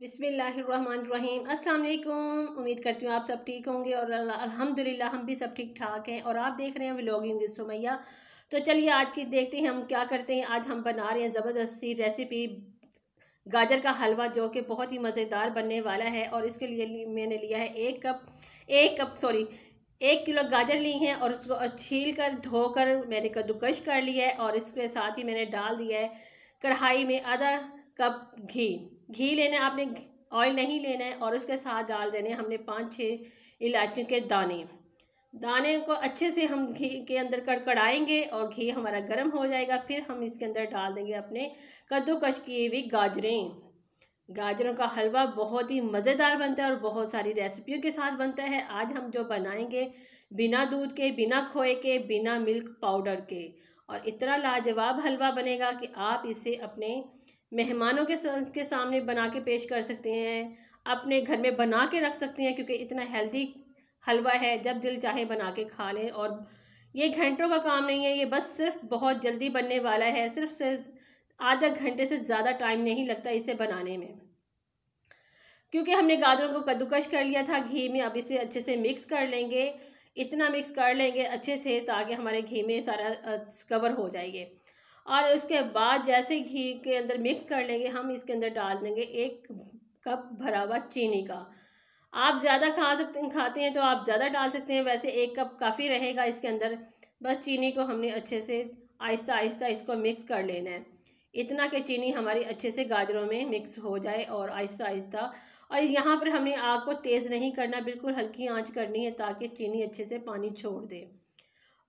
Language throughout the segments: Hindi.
बिसमीम् अल्लाम उम्मीद करती हूँ आप सब ठीक होंगे और अल्हम्दुलिल्लाह हम भी सब ठीक ठाक हैं और आप देख रहे हैं व्लॉगिंग विद सुमैया तो चलिए आज की देखते हैं हम क्या करते हैं आज हम बना रहे हैं ज़बरदस्ती रेसिपी गाजर का हलवा जो कि बहुत ही मज़ेदार बनने वाला है और इसके लिए मैंने लिया है एक कप एक कप सॉरी एक किलो गाजर ली है और उसको छील कर धोकर मैंने कद्दूकश कर लिया है और इसके साथ ही मैंने डाल दिया है कढ़ाई में आधा कप घी घी लेना है आपने ऑयल नहीं लेना है और उसके साथ डाल देने हमने पाँच छः इलायची के दाने दाने को अच्छे से हम घी के अंदर कड़कड़ाएंगे और घी हमारा गर्म हो जाएगा फिर हम इसके अंदर डाल देंगे अपने कद्दूकश की हुई गाजरें गाजरों का हलवा बहुत ही मज़ेदार बनता है और बहुत सारी रेसिपियों के साथ बनता है आज हम जो बनाएंगे बिना दूध के बिना खोए के बिना मिल्क पाउडर के और इतना लाजवाब हलवा बनेगा कि आप इसे अपने मेहमानों के के सामने बना के पेश कर सकते हैं अपने घर में बना के रख सकते हैं क्योंकि इतना हेल्दी हलवा है जब दिल चाहे बना के खा लें और ये घंटों का काम नहीं है ये बस सिर्फ बहुत जल्दी बनने वाला है सिर्फ से आधा घंटे से ज़्यादा टाइम नहीं लगता इसे बनाने में क्योंकि हमने गाजरों को कद्दूकश कर लिया था घी में अब इसे अच्छे से मिक्स कर लेंगे इतना मिक्स कर लेंगे अच्छे से ताकि हमारे घी में सारा कवर हो जाएंगे और उसके बाद जैसे घी के अंदर मिक्स कर लेंगे हम इसके अंदर डाल देंगे एक कप भरा हुआ चीनी का आप ज़्यादा खा सकते खाते हैं तो आप ज़्यादा डाल सकते हैं वैसे एक कप काफ़ी रहेगा इसके अंदर बस चीनी को हमने अच्छे से आहिस्ता आहिस्ता इसको मिक्स कर लेना है इतना कि चीनी हमारी अच्छे से गाजरों में मिक्स हो जाए और आहिस्ता आहिस्ता और यहाँ पर हमने आग को तेज़ नहीं करना बिल्कुल हल्की आंच करनी है ताकि चीनी अच्छे से पानी छोड़ दे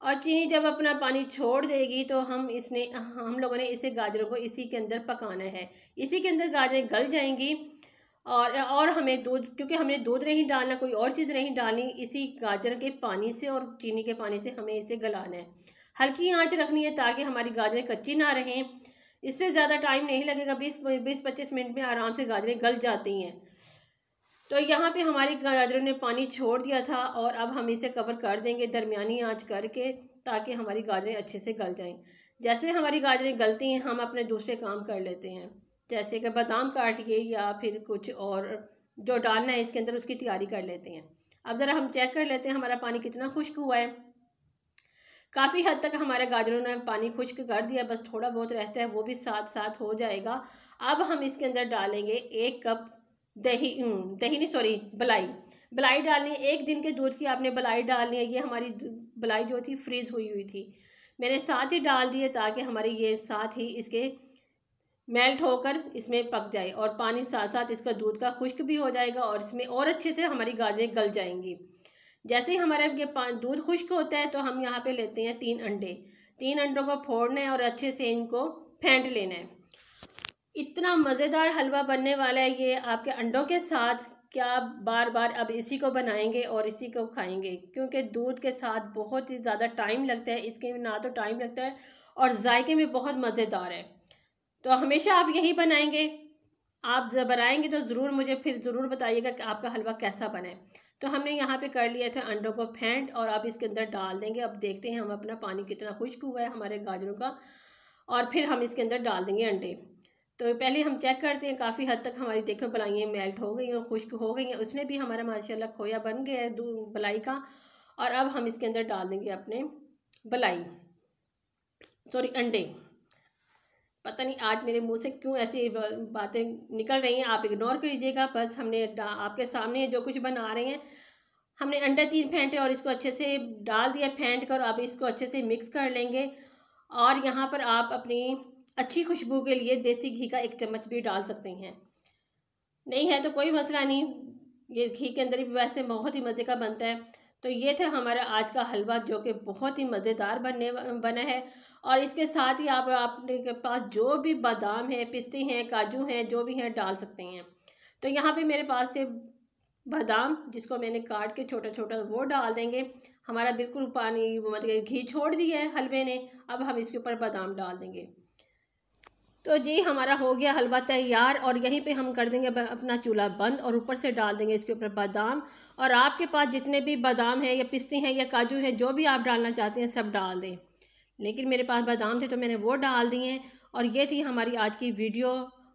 और चीनी जब अपना पानी छोड़ देगी तो हम इसने हम लोगों ने इसे गाजरों को इसी के अंदर पकाना है इसी के अंदर गाजरें गल जाएंगी और और हमें दूध क्योंकि हमने दूध नहीं डालना कोई और चीज़ नहीं डालनी इसी गाजर के पानी से और चीनी के पानी से हमें इसे गलाना है हल्की आंच रखनी है ताकि हमारी गाजरें कच्ची ना रहें इससे ज़्यादा टाइम नहीं लगेगा बीस बीस पच्चीस मिनट में आराम से गाजरें गल जाती हैं तो यहाँ पे हमारी गाजरों ने पानी छोड़ दिया था और अब हम इसे कवर कर देंगे दरमियानी आंच करके ताकि हमारी गाजरें अच्छे से गल जाएं जैसे हमारी गाजरें गलती हैं हम अपने दूसरे काम कर लेते हैं जैसे कि बादाम काट लिए या फिर कुछ और जो डालना है इसके अंदर उसकी तैयारी कर लेते हैं अब ज़रा हम चेक कर लेते हैं हमारा पानी कितना खुश्क हुआ है काफ़ी हद तक हमारे गाजरों ने पानी खुश्क कर दिया बस थोड़ा बहुत रहता है वो भी साथ साथ हो जाएगा अब हम इसके अंदर डालेंगे एक कप दही दही नहीं सॉरी बलाई बलाई डालनी है एक दिन के दूध की आपने बलाई डालनी है ये हमारी बलाई जो थी फ्रीज़ हुई हुई थी मैंने साथ ही डाल दिए ताकि हमारे ये साथ ही इसके मेल्ट होकर इसमें पक जाए और पानी साथ साथ इसका दूध का खुश्क भी हो जाएगा और इसमें और अच्छे से हमारी गाजरें गल जाएंगी जैसे ही हमारे ये दूध खुश्क होता है तो हम यहाँ पे लेते हैं तीन अंडे तीन अंडों को फोड़ना है और अच्छे से इनको फेंट लेना है इतना मज़ेदार हलवा बनने वाला है ये आपके अंडों के साथ क्या बार बार अब इसी को बनाएंगे और इसी को खाएंगे क्योंकि दूध के साथ बहुत ही ज़्यादा टाइम लगता है इसके ना तो टाइम लगता है और जायके में बहुत मज़ेदार है तो हमेशा आप यही बनाएंगे आप जब बनाएंगे तो ज़रूर मुझे फिर ज़रूर बताइएगा कि आपका हलवा कैसा बने तो हमने यहाँ पे कर लिए थे अंडों को फेंट और आप इसके अंदर डाल देंगे अब देखते हैं हम अपना पानी कितना खुश्क हुआ है हमारे गाजरों का और फिर हम इसके अंदर डाल देंगे अंडे तो पहले हम चेक करते हैं काफ़ी हद तक हमारी देखो बलाइयाँ मेल्ट हो गई हैं खुश्क हो गई हैं उसने भी हमारा माशाल्लाह खोया बन गया है बलाई का और अब हम इसके अंदर डाल देंगे अपने बलाई सॉरी अंडे पता नहीं आज मेरे मुंह से क्यों ऐसी बातें निकल रही हैं आप इग्नोर करीजिएगा बस हमने आपके सामने जो कुछ बना रहे हैं हमने अंडे तीन फेंटे और इसको अच्छे से डाल दिया फेंट कर अब इसको अच्छे से मिक्स कर लेंगे और यहाँ पर आप अपनी अच्छी खुशबू के लिए देसी घी का एक चम्मच भी डाल सकते हैं नहीं है तो कोई मसला नहीं ये घी के अंदर भी वैसे बहुत ही मज़े का बनता है तो ये था हमारा आज का हलवा जो कि बहुत ही मज़ेदार बनने बना है और इसके साथ ही आप के पास जो भी बादाम है पिस्ते हैं काजू हैं जो भी हैं डाल सकते हैं तो यहाँ पे मेरे पास से बादाम जिसको मैंने काट के छोटा छोटा वो डाल देंगे हमारा बिल्कुल पानी मतलब घी छोड़ दिया है हलवे ने अब हम इसके ऊपर बादाम डाल देंगे तो जी हमारा हो गया हलवा तैयार और यहीं पे हम कर देंगे अपना चूल्हा बंद और ऊपर से डाल देंगे इसके ऊपर बादाम और आपके पास जितने भी बादाम हैं या पिस्ती हैं या काजू हैं जो भी आप डालना चाहते हैं सब डाल दें लेकिन मेरे पास बादाम थे तो मैंने वो डाल दिए हैं और ये थी हमारी आज की वीडियो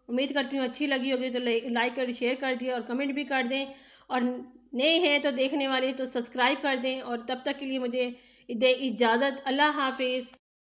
उम्मीद करती हूँ अच्छी लगी होगी तो लाइक और शेयर कर दिए और कमेंट भी कर दें और नए हैं तो देखने वाले तो सब्सक्राइब कर दें और तब तक के लिए मुझे दे इजाज़त अल्लाह हाफिज़